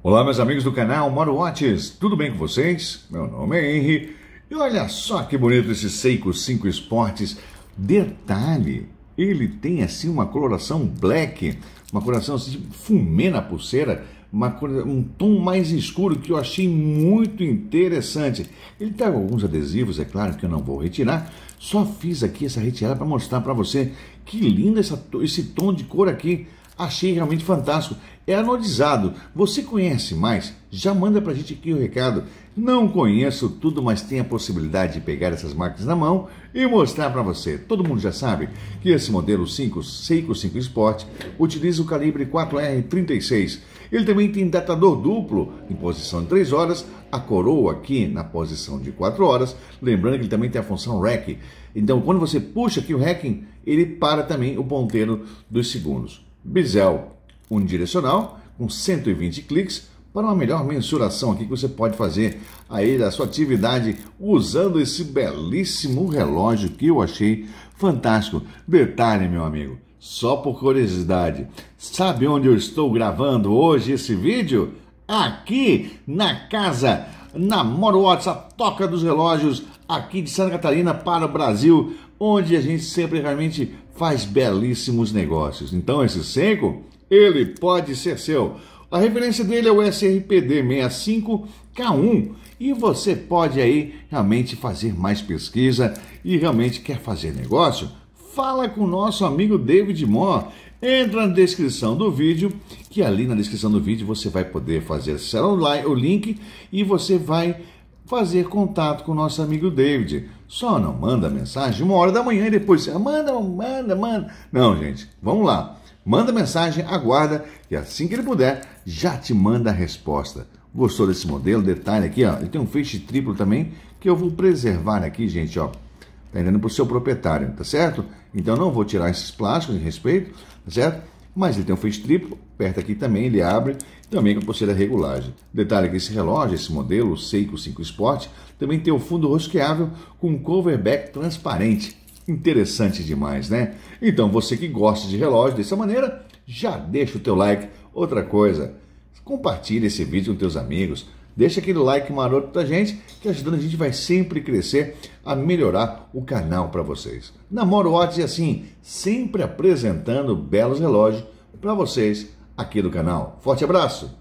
Olá, meus amigos do canal Moro Watches, tudo bem com vocês? Meu nome é Henry e olha só que bonito esse Seiko 5 Sports. Detalhe, ele tem assim uma coloração black, uma coloração assim, fumê na pulseira, uma, um tom mais escuro que eu achei muito interessante. Ele tem alguns adesivos, é claro que eu não vou retirar, só fiz aqui essa retirada para mostrar para você que lindo essa, esse tom de cor aqui. Achei realmente fantástico. É anodizado. Você conhece mais? Já manda para a gente aqui o recado. Não conheço tudo, mas tem a possibilidade de pegar essas máquinas na mão e mostrar para você. Todo mundo já sabe que esse modelo 5, Seiko 5 Sport utiliza o calibre 4R36. Ele também tem datador duplo em posição de 3 horas, a coroa aqui na posição de 4 horas, lembrando que ele também tem a função rec. Então, quando você puxa aqui o rec, ele para também o ponteiro dos segundos bisel unidirecional com 120 cliques para uma melhor mensuração aqui que você pode fazer aí da sua atividade usando esse belíssimo relógio que eu achei fantástico. Detalhe, meu amigo, só por curiosidade, sabe onde eu estou gravando hoje esse vídeo? Aqui na casa na Moro WhatsApp, Toca dos Relógios, aqui de Santa Catarina para o Brasil, onde a gente sempre realmente faz belíssimos negócios. Então esse Senco, ele pode ser seu. A referência dele é o SRPD 65K1 e você pode aí realmente fazer mais pesquisa e realmente quer fazer negócio? fala com o nosso amigo David Moore. Entra na descrição do vídeo, que ali na descrição do vídeo você vai poder fazer, será o link e você vai fazer contato com o nosso amigo David. Só não manda mensagem uma hora da manhã e depois ah, manda, manda, manda. Não, gente, vamos lá. Manda mensagem, aguarda e assim que ele puder, já te manda a resposta. Gostou desse modelo? Detalhe aqui, ó. Ele tem um feixe triplo também que eu vou preservar aqui, gente, ó. Tá entendendo? Para o seu proprietário, tá certo? Então não vou tirar esses plásticos em respeito, tá certo? Mas ele tem um feixe triplo, perto aqui também, ele abre, também com pulseira regulagem. Detalhe que esse relógio, esse modelo, Seiko 5 Sport, também tem o um fundo rosqueável com um cover back transparente. Interessante demais, né? Então você que gosta de relógio dessa maneira, já deixa o teu like. Outra coisa, compartilha esse vídeo com teus amigos, Deixa aquele like maroto pra gente, que ajudando a gente vai sempre crescer a melhorar o canal para vocês. Namoro Watts e assim, sempre apresentando belos relógios para vocês aqui do canal. Forte abraço!